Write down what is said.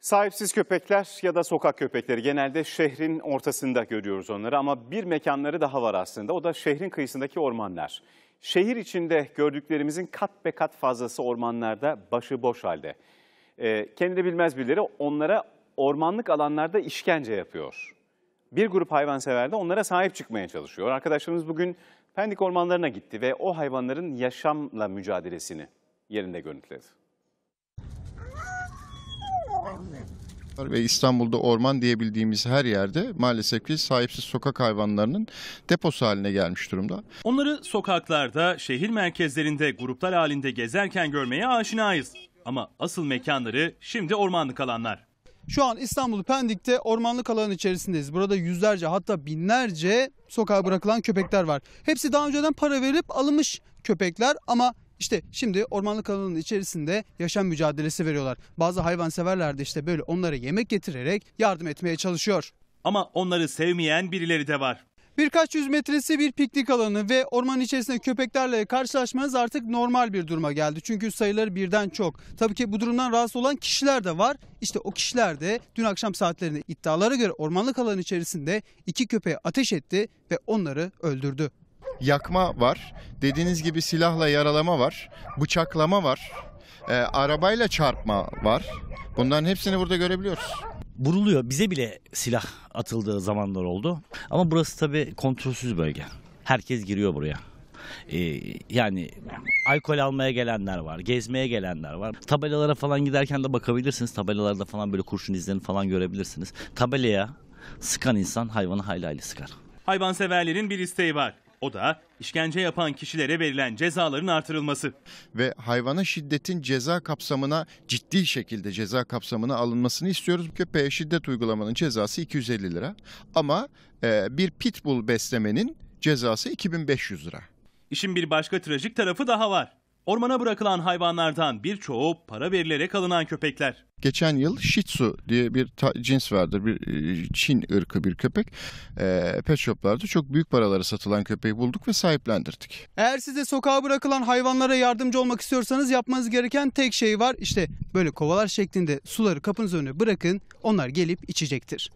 Sahipsiz köpekler ya da sokak köpekleri genelde şehrin ortasında görüyoruz onları ama bir mekanları daha var aslında o da şehrin kıyısındaki ormanlar. Şehir içinde gördüklerimizin kat be kat fazlası ormanlarda başıboş halde. E, ee, kendini bilmez birileri onlara ormanlık alanlarda işkence yapıyor. Bir grup hayvansever de onlara sahip çıkmaya çalışıyor. Arkadaşlarımız bugün Pendik ormanlarına gitti ve o hayvanların yaşamla mücadelesini yerinde görüntüledi. ve İstanbul'da orman diyebildiğimiz her yerde maalesef ki sahipsiz sokak hayvanlarının deposu haline gelmiş durumda. Onları sokaklarda, şehir merkezlerinde gruplar halinde gezerken görmeye aşinayız. Ama asıl mekanları şimdi ormanlık alanlar. Şu an İstanbul Pendik'te ormanlık alanın içerisindeyiz. Burada yüzlerce hatta binlerce sokağa bırakılan köpekler var. Hepsi daha önceden para verip alınmış köpekler ama işte şimdi ormanlık alanın içerisinde yaşam mücadelesi veriyorlar. Bazı hayvanseverler de işte böyle onlara yemek getirerek yardım etmeye çalışıyor. Ama onları sevmeyen birileri de var. Birkaç yüz metresi bir piknik alanı ve orman içerisinde köpeklerle karşılaşmanız artık normal bir duruma geldi. Çünkü sayıları birden çok. Tabii ki bu durumdan rahatsız olan kişiler de var. İşte o kişiler de dün akşam saatlerinde iddialara göre ormanlık alanın içerisinde iki köpeğe ateş etti ve onları öldürdü yakma var. Dediğiniz gibi silahla yaralama var. Bıçaklama var. E, arabayla çarpma var. Bunların hepsini burada görebiliyoruz. Vuruluyor. Bize bile silah atıldığı zamanlar oldu. Ama burası tabii kontrolsüz bölge. Herkes giriyor buraya. Ee, yani alkol almaya gelenler var, gezmeye gelenler var. Tabelalara falan giderken de bakabilirsiniz. Tabelalarda falan böyle kurşun izlerini falan görebilirsiniz. Tabelaya sıkan insan hayvanı hayli hayli sıkar. Hayvanseverlerin bir isteği var. O da işkence yapan kişilere verilen cezaların artırılması. Ve hayvana şiddetin ceza kapsamına ciddi şekilde ceza kapsamına alınmasını istiyoruz. Köpeğe şiddet uygulamanın cezası 250 lira ama e, bir pitbull beslemenin cezası 2500 lira. İşin bir başka trajik tarafı daha var. Ormana bırakılan hayvanlardan birçoğu para verilerek alınan köpekler. Geçen yıl Shih Tzu diye bir cins vardır. Bir e, Çin ırkı bir köpek. E, pet shoplarda çok büyük paralara satılan köpeği bulduk ve sahiplendirdik. Eğer size sokağa bırakılan hayvanlara yardımcı olmak istiyorsanız yapmanız gereken tek şey var. İşte böyle kovalar şeklinde suları kapınız önüne bırakın. Onlar gelip içecektir.